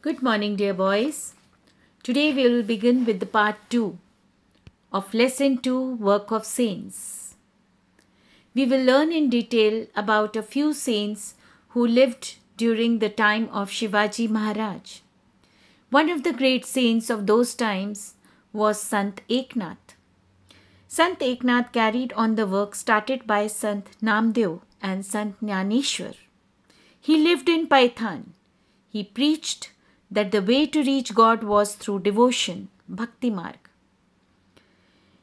Good morning, dear boys. Today we will begin with the part 2 of Lesson 2 Work of Saints. We will learn in detail about a few saints who lived during the time of Shivaji Maharaj. One of the great saints of those times was Sant Eknath. Sant Eknath carried on the work started by Sant Namdev and Sant Nyaneshwar. He lived in Python. He preached that the way to reach God was through devotion, bhakti mark.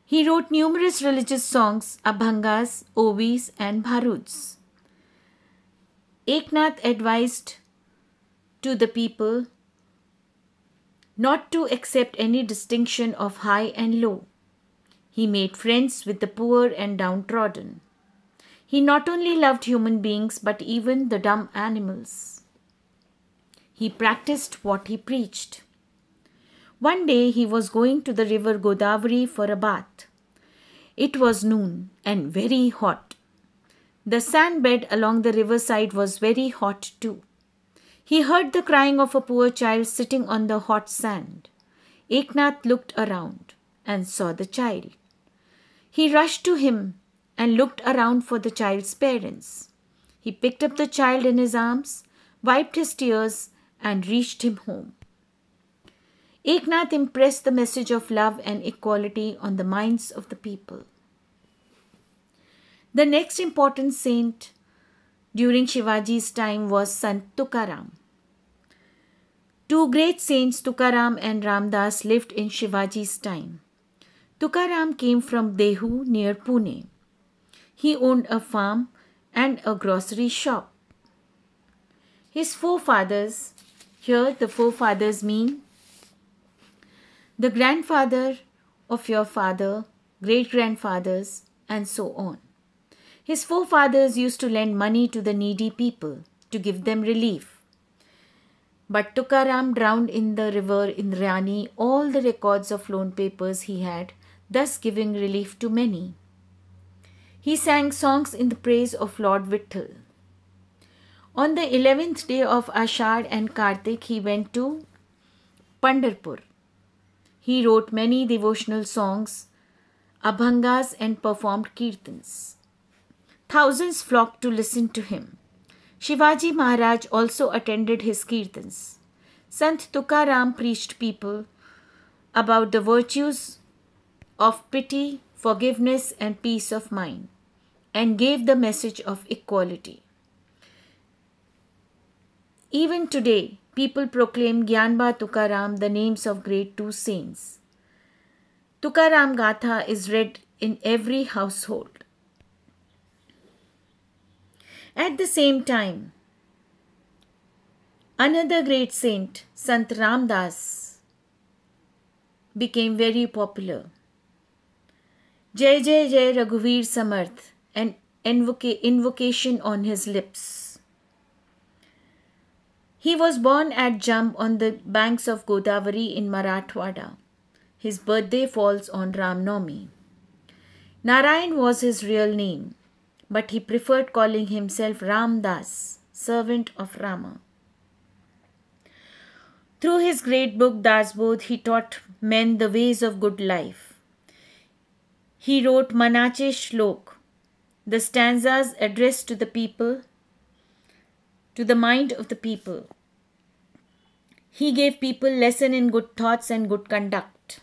He wrote numerous religious songs, abhangas, ovis, and bharuts. Eknath advised to the people not to accept any distinction of high and low. He made friends with the poor and downtrodden. He not only loved human beings but even the dumb animals. He practiced what he preached. One day he was going to the river Godavari for a bath. It was noon and very hot. The sand bed along the riverside was very hot too. He heard the crying of a poor child sitting on the hot sand. Eknath looked around and saw the child. He rushed to him and looked around for the child's parents. He picked up the child in his arms, wiped his tears, and reached him home. Eknath impressed the message of love and equality on the minds of the people. The next important saint during Shivaji's time was Sant Tukaram. Two great saints, Tukaram and Ramdas, lived in Shivaji's time. Tukaram came from Dehu near Pune. He owned a farm and a grocery shop. His forefathers, here the forefathers mean the grandfather of your father, great grandfathers, and so on. His forefathers used to lend money to the needy people to give them relief. But Tukaram drowned in the river Indrani all the records of loan papers he had, thus giving relief to many. He sang songs in the praise of Lord Vitthal. On the 11th day of Ashad and Kartik, he went to Pandarpur. He wrote many devotional songs, abhangas, and performed kirtans. Thousands flocked to listen to him. Shivaji Maharaj also attended his kirtans. Sant Tukaram preached people about the virtues of pity, forgiveness, and peace of mind, and gave the message of equality. Even today, people proclaim Gyanba Tukaram the names of great two saints. Tukaram Gatha is read in every household. At the same time, another great saint, Sant Ramdas, became very popular. Jai Jai Jai Raghuveer Samarth, an invocation on his lips. He was born at Jamb on the banks of Godavari in Marathwada. His birthday falls on Ramnami. Narayan was his real name, but he preferred calling himself Ramdas, servant of Rama. Through his great book Dasbodh, he taught men the ways of good life. He wrote Manache Shlok, the stanzas addressed to the people, to the mind of the people. He gave people lesson in good thoughts and good conduct.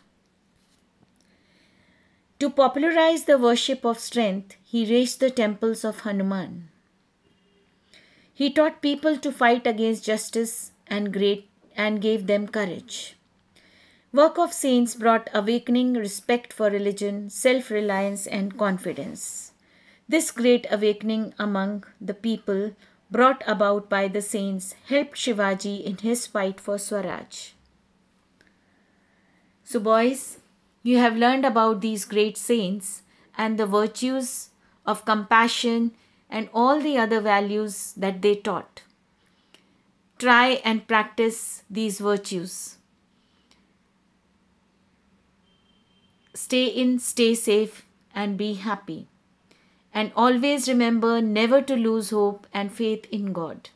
To popularize the worship of strength, he raised the temples of Hanuman. He taught people to fight against justice and great and gave them courage. Work of saints brought awakening, respect for religion, self-reliance and confidence. This great awakening among the people brought about by the saints helped Shivaji in his fight for Swaraj. So, boys, you have learned about these great saints and the virtues of compassion and all the other values that they taught. Try and practice these virtues. Stay in, stay safe, and be happy and always remember never to lose hope and faith in God.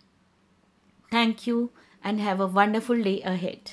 Thank you and have a wonderful day ahead.